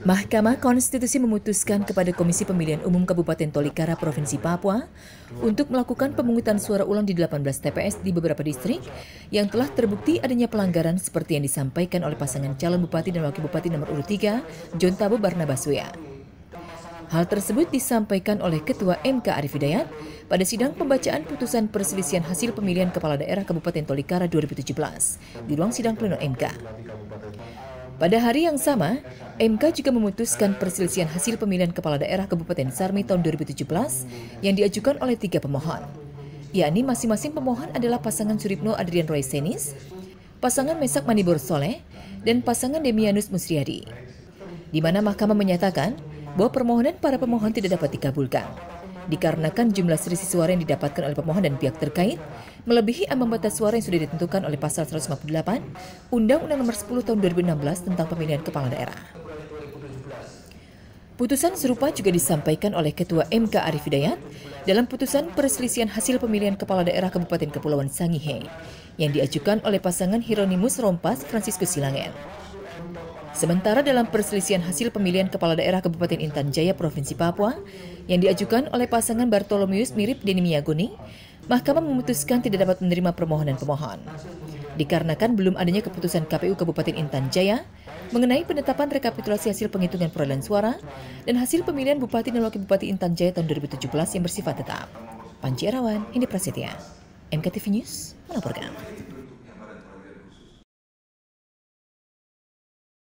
Mahkamah Konstitusi memutuskan kepada Komisi Pemilihan Umum Kabupaten Tolikara Provinsi Papua untuk melakukan pemungutan suara ulang di 18 TPS di beberapa distrik yang telah terbukti adanya pelanggaran seperti yang disampaikan oleh pasangan calon bupati dan wakil bupati nomor urut 3, John Tabo Barnabaswea. Hal tersebut disampaikan oleh Ketua MK Arif Hidayat pada sidang pembacaan putusan perselisihan hasil pemilihan Kepala Daerah Kabupaten Tolikara 2017 di ruang sidang pleno MK. Pada hari yang sama, MK juga memutuskan perselisihan hasil pemilihan Kepala Daerah Kabupaten Sarmi tahun 2017 yang diajukan oleh tiga pemohon, yakni masing-masing pemohon adalah pasangan Suripno Adrian Roy Senis, pasangan Mesak Manibor Soleh, dan pasangan Demianus Musriadi. Di mana mahkamah menyatakan bahwa permohonan para pemohon tidak dapat dikabulkan. Dikarenakan jumlah selisih suara yang didapatkan oleh pemohon dan pihak terkait melebihi ambang batas suara yang sudah ditentukan oleh pasal 158 Undang-Undang Nomor 10 Tahun 2016 tentang Pemilihan Kepala Daerah. Putusan serupa juga disampaikan oleh Ketua MK Arif Hidayat dalam putusan perselisihan hasil pemilihan Kepala Daerah Kabupaten Kepulauan Sangihe yang diajukan oleh pasangan Hieronymus Rompas Francisco Silangen. Sementara dalam perselisihan hasil pemilihan Kepala Daerah Kabupaten Intan Jaya Provinsi Papua yang diajukan oleh pasangan Bartolomeus mirip Deni Miyaguni, Mahkamah memutuskan tidak dapat menerima permohonan pemohon. Dikarenakan belum adanya keputusan KPU Kabupaten Intan Jaya mengenai penetapan rekapitulasi hasil penghitungan perolehan suara dan hasil pemilihan Bupati dan Wakil Bupati Intan Jaya tahun 2017 yang bersifat tetap. Panji Erawan, Indi Prasetya, MKTV News melaporkan.